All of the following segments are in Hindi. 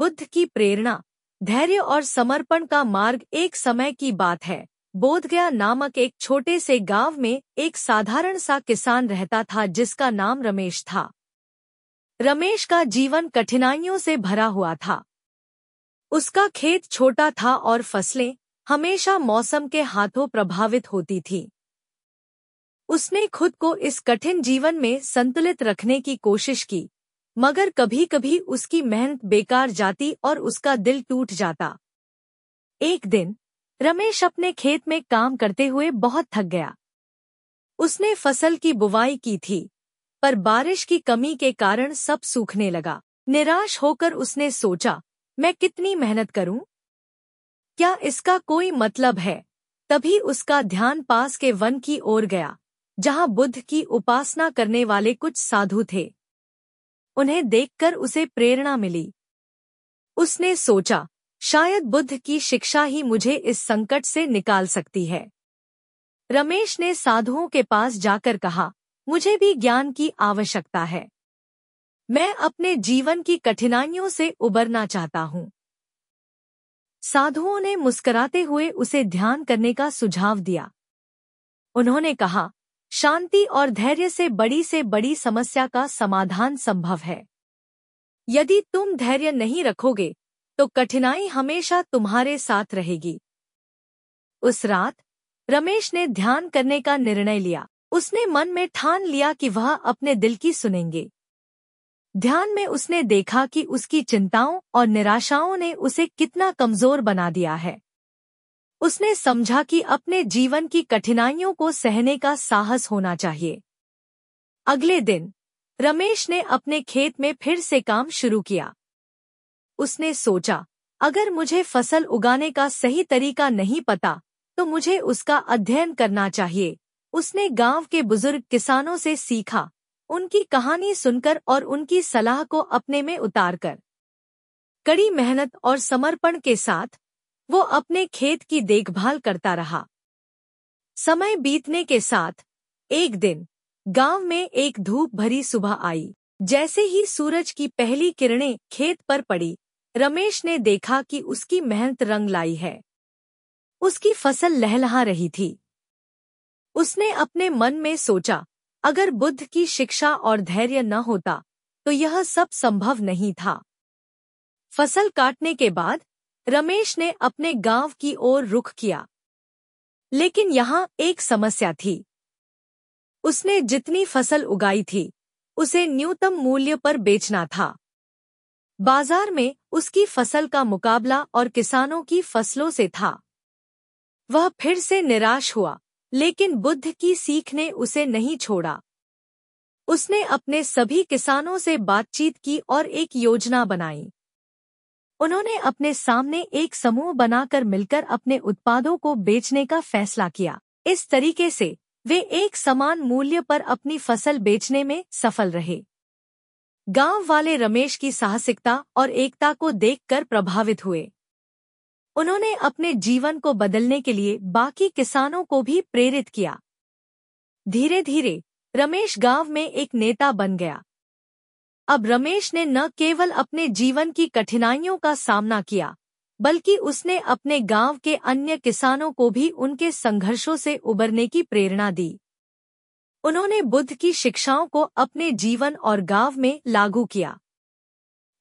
बुद्ध की प्रेरणा धैर्य और समर्पण का मार्ग एक समय की बात है बोधगया नामक एक छोटे से गांव में एक साधारण सा किसान रहता था जिसका नाम रमेश था रमेश का जीवन कठिनाइयों से भरा हुआ था उसका खेत छोटा था और फसलें हमेशा मौसम के हाथों प्रभावित होती थी उसने खुद को इस कठिन जीवन में संतुलित रखने की कोशिश की मगर कभी कभी उसकी मेहनत बेकार जाती और उसका दिल टूट जाता एक दिन रमेश अपने खेत में काम करते हुए बहुत थक गया उसने फसल की बुवाई की थी पर बारिश की कमी के कारण सब सूखने लगा निराश होकर उसने सोचा मैं कितनी मेहनत करूं? क्या इसका कोई मतलब है तभी उसका ध्यान पास के वन की ओर गया जहां बुद्ध की उपासना करने वाले कुछ साधु थे उन्हें देखकर उसे प्रेरणा मिली उसने सोचा शायद बुद्ध की शिक्षा ही मुझे इस संकट से निकाल सकती है रमेश ने साधुओं के पास जाकर कहा मुझे भी ज्ञान की आवश्यकता है मैं अपने जीवन की कठिनाइयों से उबरना चाहता हूं साधुओं ने मुस्कुराते हुए उसे ध्यान करने का सुझाव दिया उन्होंने कहा शांति और धैर्य से बड़ी से बड़ी समस्या का समाधान संभव है यदि तुम धैर्य नहीं रखोगे तो कठिनाई हमेशा तुम्हारे साथ रहेगी उस रात रमेश ने ध्यान करने का निर्णय लिया उसने मन में ठान लिया कि वह अपने दिल की सुनेंगे ध्यान में उसने देखा कि उसकी चिंताओं और निराशाओं ने उसे कितना कमजोर बना दिया है उसने समझा कि अपने जीवन की कठिनाइयों को सहने का साहस होना चाहिए अगले दिन रमेश ने अपने खेत में फिर से काम शुरू किया उसने सोचा अगर मुझे फसल उगाने का सही तरीका नहीं पता तो मुझे उसका अध्ययन करना चाहिए उसने गांव के बुजुर्ग किसानों से सीखा उनकी कहानी सुनकर और उनकी सलाह को अपने में उतारकर कड़ी मेहनत और समर्पण के साथ वो अपने खेत की देखभाल करता रहा समय बीतने के साथ एक दिन गांव में एक धूप भरी सुबह आई जैसे ही सूरज की पहली किरणें खेत पर पड़ी रमेश ने देखा कि उसकी मेहनत रंग लाई है उसकी फसल लहलहा रही थी उसने अपने मन में सोचा अगर बुद्ध की शिक्षा और धैर्य न होता तो यह सब संभव नहीं था फसल काटने के बाद रमेश ने अपने गांव की ओर रुख किया लेकिन यहाँ एक समस्या थी उसने जितनी फसल उगाई थी उसे न्यूनतम मूल्य पर बेचना था बाजार में उसकी फसल का मुकाबला और किसानों की फसलों से था वह फिर से निराश हुआ लेकिन बुद्ध की सीख ने उसे नहीं छोड़ा उसने अपने सभी किसानों से बातचीत की और एक योजना बनाई उन्होंने अपने सामने एक समूह बनाकर मिलकर अपने उत्पादों को बेचने का फैसला किया इस तरीके से वे एक समान मूल्य पर अपनी फसल बेचने में सफल रहे गांव वाले रमेश की साहसिकता और एकता को देखकर प्रभावित हुए उन्होंने अपने जीवन को बदलने के लिए बाकी किसानों को भी प्रेरित किया धीरे धीरे रमेश गांव में एक नेता बन गया अब रमेश ने न केवल अपने जीवन की कठिनाइयों का सामना किया बल्कि उसने अपने गांव के अन्य किसानों को भी उनके संघर्षों से उबरने की प्रेरणा दी उन्होंने बुद्ध की शिक्षाओं को अपने जीवन और गांव में लागू किया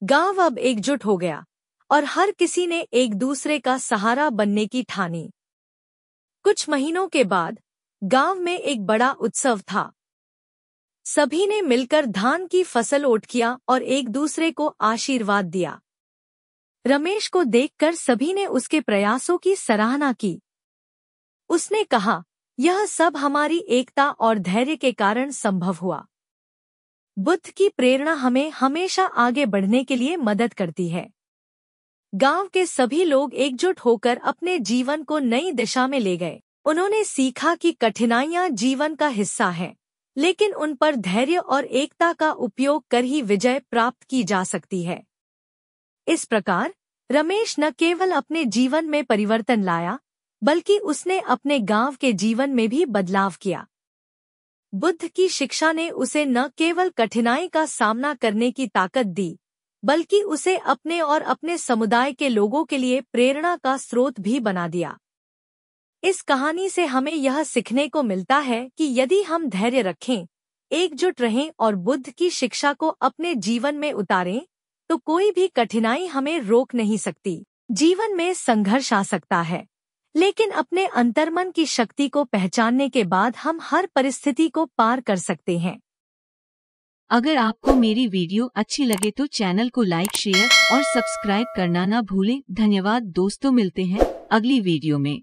गांव अब एकजुट हो गया और हर किसी ने एक दूसरे का सहारा बनने की ठानी कुछ महीनों के बाद गांव में एक बड़ा उत्सव था सभी ने मिलकर धान की फसल ओट किया और एक दूसरे को आशीर्वाद दिया रमेश को देखकर सभी ने उसके प्रयासों की सराहना की उसने कहा यह सब हमारी एकता और धैर्य के कारण संभव हुआ बुद्ध की प्रेरणा हमें हमेशा आगे बढ़ने के लिए मदद करती है गांव के सभी लोग एकजुट होकर अपने जीवन को नई दिशा में ले गए उन्होंने सीखा कि कठिनाइयां जीवन का हिस्सा है लेकिन उन पर धैर्य और एकता का उपयोग कर ही विजय प्राप्त की जा सकती है इस प्रकार रमेश न केवल अपने जीवन में परिवर्तन लाया बल्कि उसने अपने गांव के जीवन में भी बदलाव किया बुद्ध की शिक्षा ने उसे न केवल कठिनाई का सामना करने की ताकत दी बल्कि उसे अपने और अपने समुदाय के लोगों के लिए प्रेरणा का स्रोत भी बना दिया इस कहानी से हमें यह सीखने को मिलता है कि यदि हम धैर्य रखें एकजुट रहें और बुद्ध की शिक्षा को अपने जीवन में उतारें तो कोई भी कठिनाई हमें रोक नहीं सकती जीवन में संघर्ष आ सकता है लेकिन अपने अंतर्मन की शक्ति को पहचानने के बाद हम हर परिस्थिति को पार कर सकते हैं अगर आपको मेरी वीडियो अच्छी लगे तो चैनल को लाइक शेयर और सब्सक्राइब करना ना भूलें धन्यवाद दोस्तों मिलते हैं अगली वीडियो में